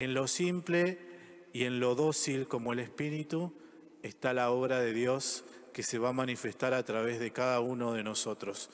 En lo simple y en lo dócil como el Espíritu está la obra de Dios que se va a manifestar a través de cada uno de nosotros.